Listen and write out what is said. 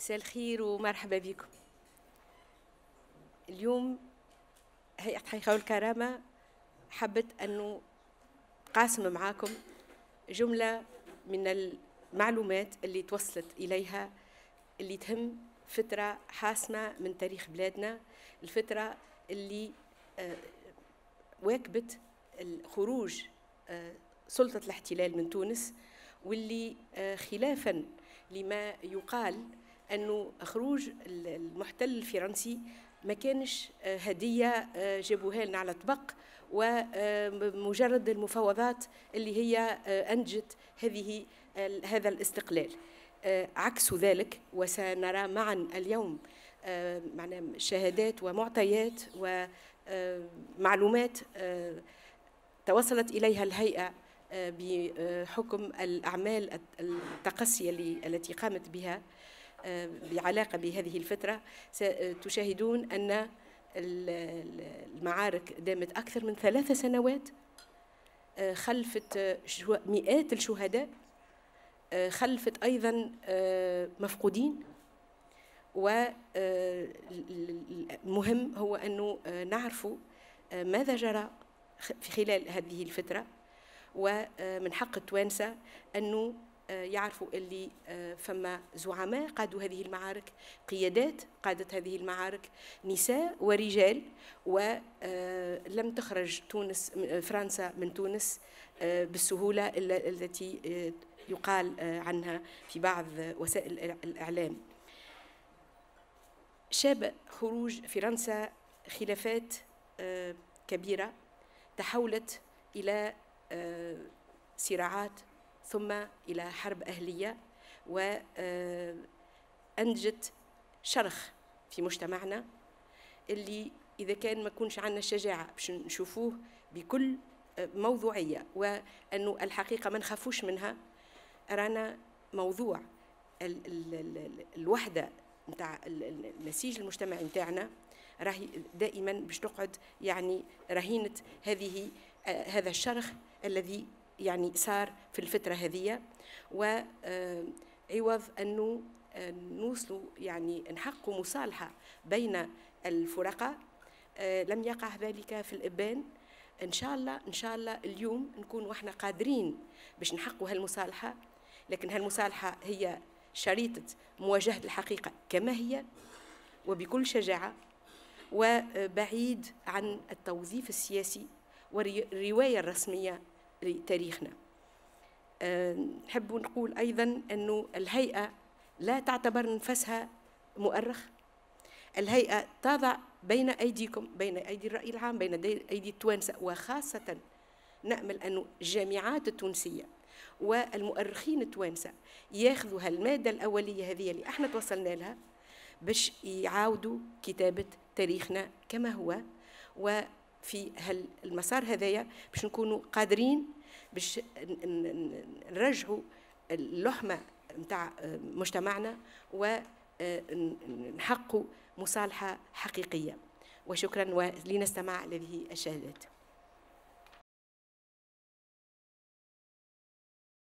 مساء الخير ومرحبا بكم اليوم هيئة حقيقة الكرامة حبت أنه قاسم معاكم جملة من المعلومات اللي توصلت إليها اللي تهم فترة حاسمة من تاريخ بلادنا الفترة اللي آه، واكبت خروج آه، سلطة الاحتلال من تونس واللي آه، خلافا لما يقال انه خروج المحتل الفرنسي ما كانش آه، هديه آه، جابوها لنا على طبق ومجرد آه، المفاوضات اللي هي انجت هذه هذا الاستقلال عكس ذلك وسنرى معا اليوم معنا شهادات ومعطيات ومعلومات توصلت اليها الهيئه بحكم الاعمال التقصيه التي قامت بها بعلاقة آه، بهذه الفترة ستشاهدون آه، أن المعارك دامت أكثر من ثلاث سنوات آه، خلفت مئات الشهداء خلفت أيضا مفقودين والمهم هو أنه نعرف ماذا جرى في خلال هذه الفترة ومن حق التوانسة أنه آه، يعرفوا اللي آه، فما زعماء قادوا هذه المعارك قيادات قادت هذه المعارك نساء ورجال ولم آه، تخرج تونس فرنسا من تونس بالسهولة التي يقال عنها في بعض وسائل الإعلام شاب خروج فرنسا خلافات كبيرة تحولت إلى صراعات ثم إلى حرب أهلية وأنجت آه، شرخ في مجتمعنا اللي إذا كان ما كونش عندنا الشجاعة باش نشوفوه بكل آه، موضوعية وأنه الحقيقة ما نخافوش منها رانا موضوع الوحدة نتاع النسيج المجتمعي نتاعنا راهي دائما باش تقعد يعني رهينة هذه آه، هذا الشرخ الذي يعني صار في الفترة هذه وعوض آه، أنه آه، نوصلوا يعني نحققوا مصالحة بين الفرقاء آه، لم يقع ذلك في الإبان إن شاء الله إن شاء الله اليوم نكون احنا قادرين باش نحققوا هالمصالحة لكن هالمصالحة هي شريطة مواجهة الحقيقة كما هي وبكل شجاعة وبعيد عن التوظيف السياسي والرواية الرسمية لتاريخنا آه، نحب نقول أيضا أنه الهيئة لا تعتبر نفسها مؤرخ الهيئة تضع بين أيديكم بين أيدي الرأي العام بين أيدي التوانسة وخاصة نأمل أن الجامعات التونسية والمؤرخين التوانسة ياخذوا هالمادة الأولية هذه اللي احنا توصلنا لها باش يعاودوا كتابة تاريخنا كما هو في هالمسار هذايا باش نكونوا قادرين باش نرجعوا اللحمه نتاع مجتمعنا ونحقوا مصالحه حقيقيه وشكرا ولنستمع لهذه الشهادات